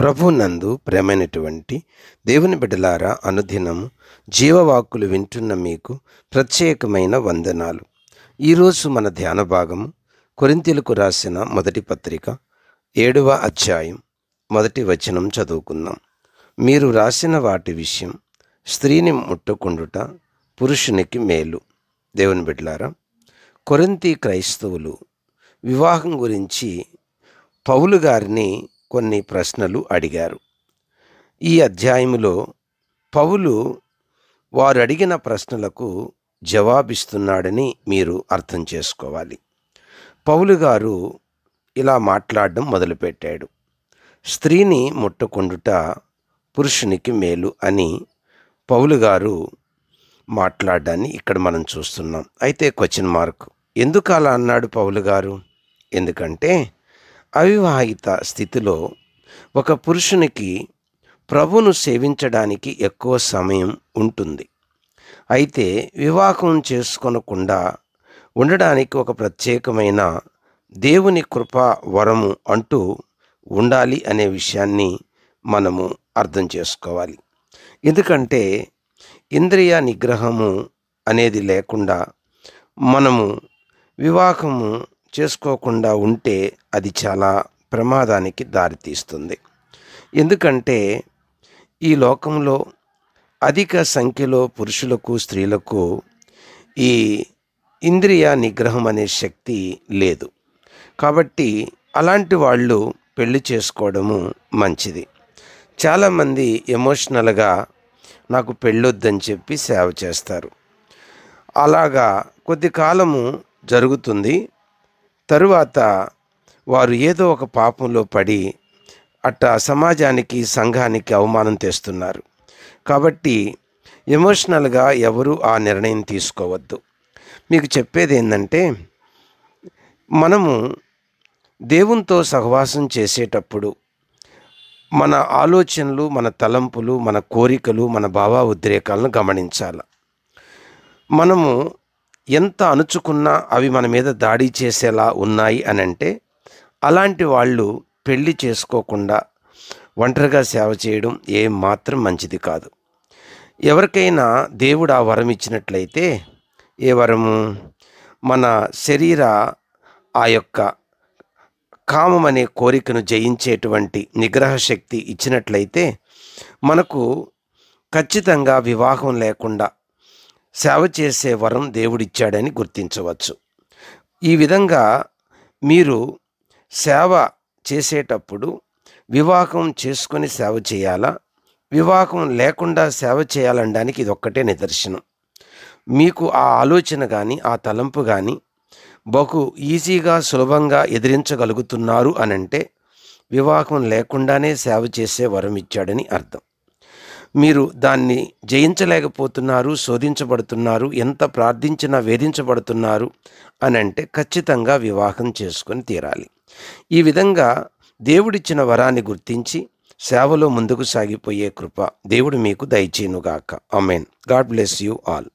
ప్రభునందు ప్రేమైనటువంటి దేవుని బిడ్డలారా అనుదినము జీవవాక్కులు వింటున్న మీకు ప్రత్యేకమైన వందనాలు ఈరోజు మన ధ్యాన భాగము కొరింతలకు రాసిన మొదటి పత్రిక ఏడవ అధ్యాయం మొదటి వచనం చదువుకుందాం మీరు రాసిన వాటి విషయం స్త్రీని ముట్టుకుండుట పురుషునికి మేలు దేవుని బిడ్డలారా కొరింతి క్రైస్తవులు వివాహం గురించి పౌలు గారిని కొన్ని ప్రశ్నలు అడిగారు ఈ అధ్యాయములో పౌలు వారు అడిగిన ప్రశ్నలకు జవాబిస్తున్నాడని మీరు అర్థం చేసుకోవాలి పౌలు గారు ఇలా మాట్లాడడం మొదలుపెట్టాడు స్త్రీని ముట్టుకుండుట పురుషునికి మేలు అని పౌలు గారు మాట్లాడడాన్ని ఇక్కడ మనం చూస్తున్నాం అయితే క్వశ్చన్ మార్క్ ఎందుకు అలా అన్నాడు పౌలు గారు ఎందుకంటే అవివాహిత స్థితిలో ఒక పురుషునికి ప్రభును సేవించడానికి ఎక్కువ సమయం ఉంటుంది అయితే వివాహం చేసుకొనకుండా ఉండడానికి ఒక ప్రత్యేకమైన దేవుని కృప వరము అంటూ ఉండాలి అనే విషయాన్ని మనము అర్థం చేసుకోవాలి ఎందుకంటే ఇంద్రియ నిగ్రహము అనేది లేకుండా మనము వివాహము చేసుకోకుండా ఉంటే అది చాలా ప్రమాదానికి దారితీస్తుంది ఎందుకంటే ఈ లోకంలో అధిక సంఖ్యలో పురుషులకు స్త్రీలకు ఈ ఇంద్రియ నిగ్రహం అనే శక్తి లేదు కాబట్టి అలాంటి వాళ్ళు పెళ్లి చేసుకోవడము మంచిది చాలామంది ఎమోషనల్గా నాకు పెళ్ళొద్దని చెప్పి సేవ చేస్తారు అలాగా కొద్ది కాలము జరుగుతుంది తరువాత వారు ఏదో ఒక పాపంలో పడి అట్ట సమాజానికి సంఘానికి అవమానం తెస్తున్నారు కాబట్టి ఎమోషనల్గా ఎవరు ఆ నిర్ణయం తీసుకోవద్దు మీకు చెప్పేది ఏంటంటే మనము దేవునితో సహవాసం చేసేటప్పుడు మన ఆలోచనలు మన తలంపులు మన కోరికలు మన భావ ఉద్రేకాలను గమనించాలి మనము ఎంత అణుచుకున్నా అవి మన మీద దాడి చేసేలా ఉన్నాయి అని అంటే అలాంటి వాళ్ళు పెళ్లి చేసుకోకుండా ఒంటరిగా సేవ చేయడం ఏం మాత్రం మంచిది కాదు ఎవరికైనా దేవుడు ఆ వరం ఇచ్చినట్లయితే ఏ వరము మన శరీర ఆ యొక్క కామం అనే కోరికను జయించేటువంటి నిగ్రహ శక్తి ఇచ్చినట్లయితే మనకు ఖచ్చితంగా వివాహం లేకుండా సేవ చేసే వరం దేవుడిచ్చాడని గుర్తించవచ్చు ఈ విధంగా మీరు సేవ చేసేటప్పుడు వివాహం చేసుకొని సేవ చేయాలా వివాహం లేకుండా సేవ చేయాలనడానికి ఇది ఒక్కటే నిదర్శనం మీకు ఆ ఆలోచన కానీ ఆ తలంపు కానీ బహు ఈజీగా సులభంగా ఎదిరించగలుగుతున్నారు అనంటే వివాహం లేకుండానే సేవ చేసే వరం ఇచ్చాడని అర్థం మీరు దాన్ని జయించలేకపోతున్నారు శోధించబడుతున్నారు ఎంత ప్రార్థించినా వేధించబడుతున్నారు అని అంటే ఖచ్చితంగా వివాహం చేసుకొని తీరాలి ఈ విధంగా దేవుడిచ్చిన వరాన్ని గుర్తించి సేవలో ముందుకు సాగిపోయే కృప దేవుడు మీకు దయచేయునుగాక amen God bless you all